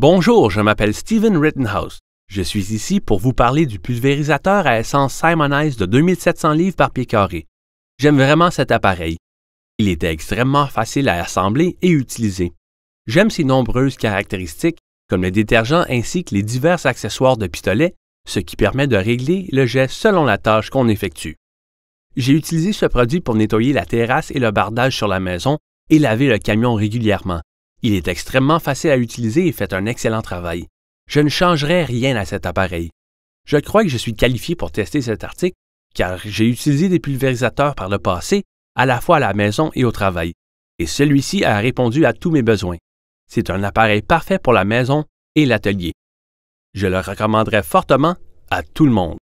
Bonjour, je m'appelle Steven Rittenhouse. Je suis ici pour vous parler du pulvérisateur à essence Simonize de 2700 livres par pied carré. J'aime vraiment cet appareil. Il était extrêmement facile à assembler et utiliser. J'aime ses nombreuses caractéristiques, comme le détergent ainsi que les divers accessoires de pistolet, ce qui permet de régler le jet selon la tâche qu'on effectue. J'ai utilisé ce produit pour nettoyer la terrasse et le bardage sur la maison et laver le camion régulièrement. Il est extrêmement facile à utiliser et fait un excellent travail. Je ne changerai rien à cet appareil. Je crois que je suis qualifié pour tester cet article car j'ai utilisé des pulvérisateurs par le passé, à la fois à la maison et au travail, et celui-ci a répondu à tous mes besoins. C'est un appareil parfait pour la maison et l'atelier. Je le recommanderais fortement à tout le monde.